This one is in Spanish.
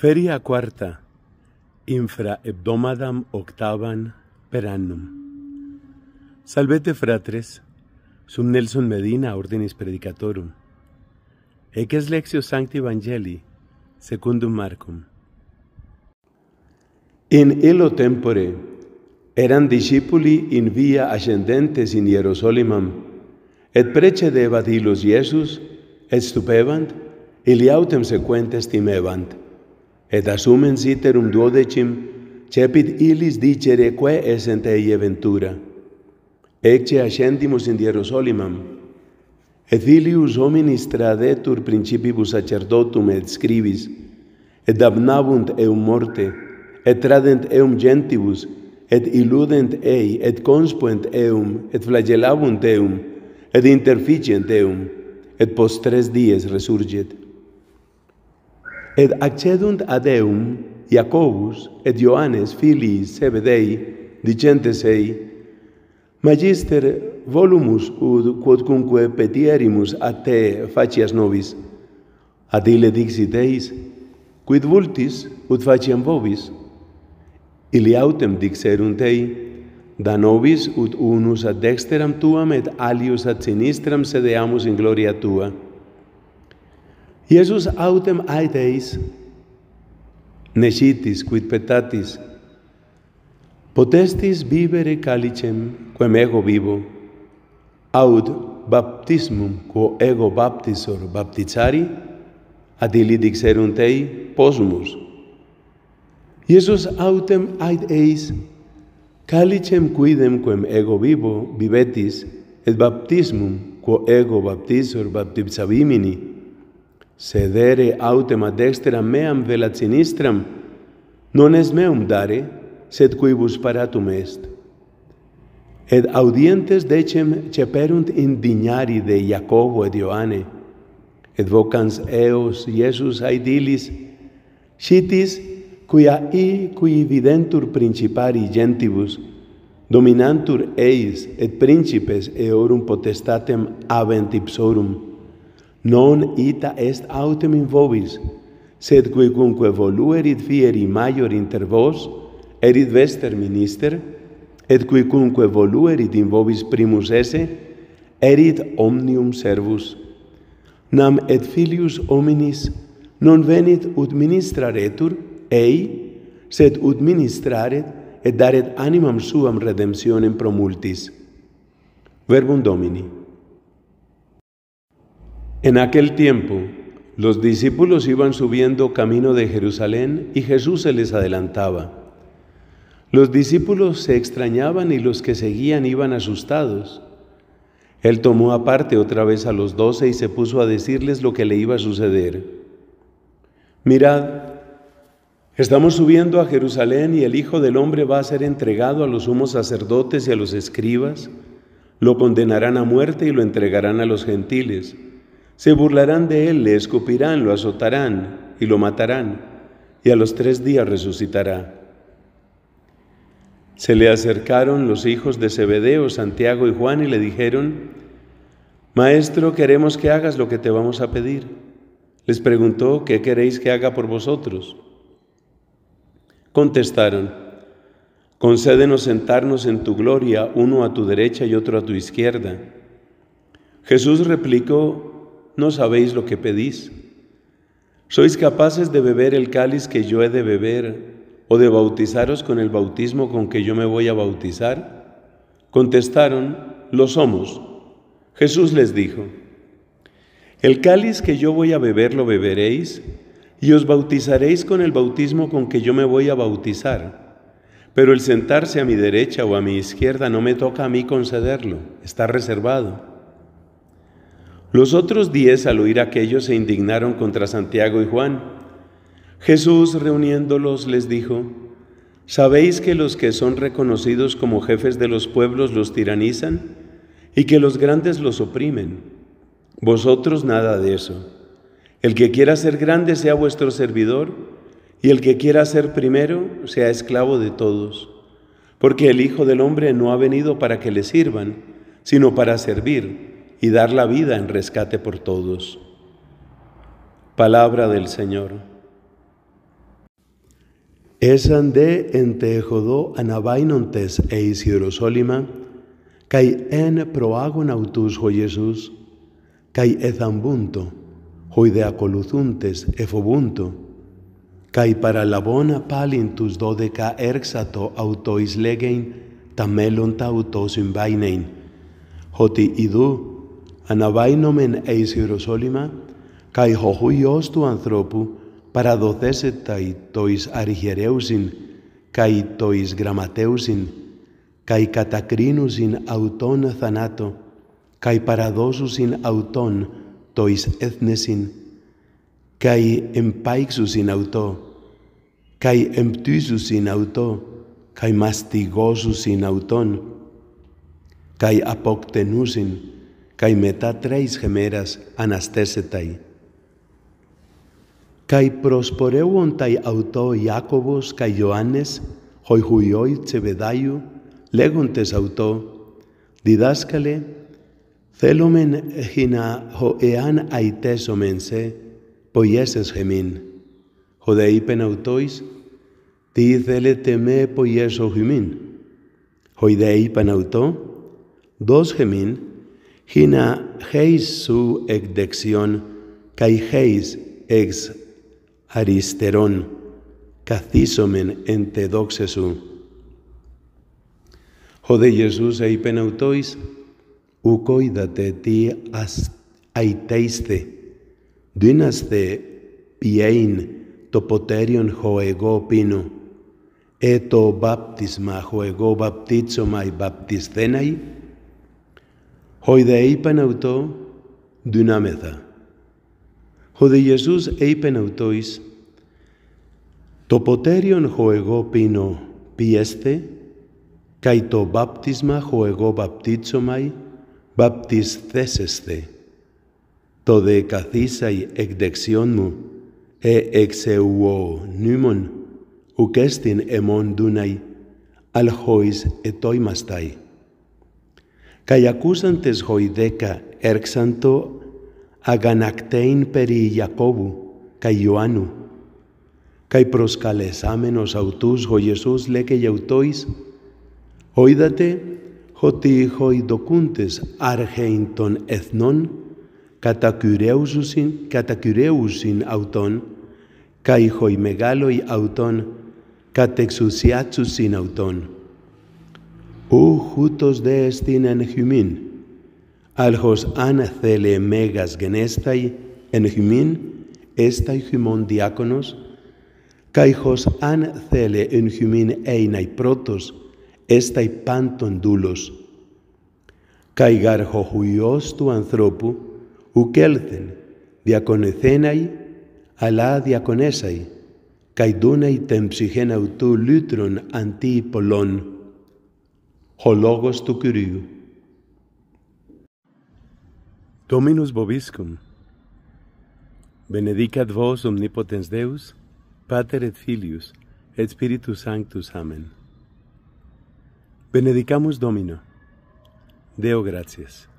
Feria cuarta, infra hebdomadam per annum. Salvete fratres, sum Nelson Medina ordinis predicatorum. Eques lexio sancti evangelii, secundum Marcum. In illo tempore eran discipuli in via ascendentes in Jerusalem, et preche de illos Iesus, et stupevant, iliautem sequentes timevant et assumens iterum duodecim, cepit illis dicere quae esent ei eventura. Ecce ascendimus in Hierosolimam, et ilius hominis tradetur principibus sacerdotum et scribis, et abnavunt eum morte, et tradent eum gentibus, et illudent ei, et conspuent eum, et flagellabunt eum, et interficient eum, et post tres dies resurget et accedunt ad eum Iacobus et Ioannes filii Zebedei dicentes ei Magister volumus ut quodcunque petierimus a te facias nobis ad ille dixit eis quid vultis ut faciam vobis illi autem dixerunt ei da nobis ut unus ad dexteram tuam et alius ad sinistram sedeamus in gloria tua Iesus autem eis, necitis quid petatis potestis vivere calicem quem ego vivo aut baptismum quo ego baptisor baptizari ad ili dixerunt ei posmus Iesus autem eis, calicem quidem quem ego vivo vivetis et baptismum quo ego baptisor baptizabimini sedere autem ad dextram meam velat sinistram, non est meum dare, sed quibus paratum est. Et audientes decem ceperunt indignari de Iacobo et Ioane, et vocans eos Iesus aedilis, citis quia i qui videntur principari gentibus, dominantur eis et principes eorum potestatem avent ipsorum, non ita est autem in vobis, sed quicunque cumque voluerit fieri maior inter vos, erit vester minister, et quicunque cumque voluerit in vobis primus esse, erit omnium servus. Nam et filius hominis non venit ut ministraretur, ei, sed ut ministraret et daret animam suam redemptionem pro multis. Verbum Domini. Verbum Domini. En aquel tiempo, los discípulos iban subiendo camino de Jerusalén y Jesús se les adelantaba. Los discípulos se extrañaban y los que seguían iban asustados. Él tomó aparte otra vez a los doce y se puso a decirles lo que le iba a suceder. Mirad, estamos subiendo a Jerusalén y el Hijo del Hombre va a ser entregado a los sumos sacerdotes y a los escribas, lo condenarán a muerte y lo entregarán a los gentiles se burlarán de él, le escupirán, lo azotarán y lo matarán, y a los tres días resucitará. Se le acercaron los hijos de Zebedeo, Santiago y Juan, y le dijeron, Maestro, queremos que hagas lo que te vamos a pedir. Les preguntó, ¿qué queréis que haga por vosotros? Contestaron, concédenos sentarnos en tu gloria, uno a tu derecha y otro a tu izquierda. Jesús replicó, no sabéis lo que pedís. ¿Sois capaces de beber el cáliz que yo he de beber o de bautizaros con el bautismo con que yo me voy a bautizar? Contestaron, lo somos. Jesús les dijo, el cáliz que yo voy a beber lo beberéis y os bautizaréis con el bautismo con que yo me voy a bautizar. Pero el sentarse a mi derecha o a mi izquierda no me toca a mí concederlo, está reservado. Los otros diez al oír aquello se indignaron contra Santiago y Juan. Jesús reuniéndolos les dijo, ¿sabéis que los que son reconocidos como jefes de los pueblos los tiranizan y que los grandes los oprimen? Vosotros nada de eso. El que quiera ser grande sea vuestro servidor y el que quiera ser primero sea esclavo de todos, porque el Hijo del Hombre no ha venido para que le sirvan, sino para servir y dar la vida en rescate por todos. Palabra del Señor. Esan de jodo anabainontes e Isidrosoliman, kai en proagon autus ho Jesús, kai ezambunto, hoy de acoluzuntes efobunto, kai para labona palintus dodeca erxato autois legein, tamelon tautos in joti hoti idu, αναβάινομεν εις Ιεροσόλυμα, καί Υιός του ανθρώπου παραδοθέσεται το εις αρχιερέουσιν, καί το εις γραμματέουσιν, καί κατακρίνουσιν αυτόν θανάτο, καί παραδόσουσιν αυτόν το εις έθνεσιν, καί εμπάιξουσιν αυτό, καί εμπτύσουσιν αυτό, καί μαστιγώσουσιν αυτόν, καί αποκτενούσιν, και μετά τρεις χεμέρας αναστέσεται. Καί προσπορεύον ταί αυτό Ιάκωβος καί Ιωάννης, χοϊχουιόι τσεβεδάιου, λέγοντες αυτό, διδάσκαλε, θέλομεν χινα εάν αιτέσομεν σε, ποιέσες χεμήν. δε είπεν αυτοίς, τι θέλετε με ποιέσω χεμήν. δε είπαν αυτό, δώσ χεμήν, «Χίνα χέις σού εκ δεξιών, καί χέις εξ αριστερών, καθίσομεν εν τε δόξε σου. Ο δε Ιησούς είπεν αυτοίς, ουκόιδατε τι αιτέιστε, δύναστε πιέιν το ποτέριον χω εγώ πίνω, ε το βάπτισμα χω εγώ μα βαπτισθέναι, Χοϊδε είπεν αυτό δυνάμεθα. δε Ιησούς είπεν αυτό εις το ποτέριον χω εγώ πίνω πιέσθε καί το βάπτισμα χω εγώ βαπτίτσομαι βαπτισθέσεσθε. Το δε καθίσαι εκ δεξιών μου ε εξεουό ουκ εστιν εμόν δούναι αλχοίς ετόιμασται. Καί ακούσαντες γοηδέκα έρξαντο αγανακτέιν περί Ιακώβου καί Ιωάννου. Καί προσκαλεσάμενος αυτούς ο Ιησούς λέκε γεωτόης, «Οίδατε ότι δοκούντες άρχειν των εθνών κατακυρέουσιν αυτών, καί μεγάλοι αυτών κατεξουσιάτσουσιν αυτών». Ου ούτως δε στην ενχυμήν. Άλχο αν θέλε μέγας γενέσθαι χυμήν, έσται χυμών διάκονος, Κάιχο αν θέλε χυμήν έιναι πρώτος, έσται πάντων δούλος. γάρχο χουιός του ανθρώπου, ού κέλθεν, διακονεθέναι, αλλά διακονέσαι, καί τεν ψυχέν αυτού λύτρων αντί πολλών. Hologos tu curiu. Dominus boviscum. Benedicat vos omnipotens Deus, pater et filius, et spiritus sanctus, amen. Benedicamus Domino. Deo gratias.